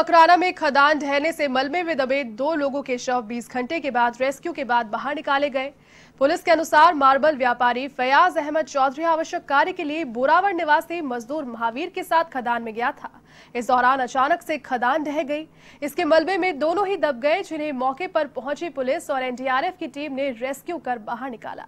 मकराना में खदान ढहने से मलबे में दबे दो लोगों के शव 20 घंटे के बाद रेस्क्यू के बाद बाहर निकाले गए पुलिस के अनुसार मार्बल व्यापारी फयाज अहमद चौधरी आवश्यक कार्य के लिए बोरावर निवासी मजदूर महावीर के साथ खदान में गया था इस दौरान अचानक से खदान ढह गई इसके मलबे में दोनों ही दब गए जिन्हें मौके पर पहुंची पुलिस और एनडीआरएफ की टीम ने रेस्क्यू कर बाहर निकाला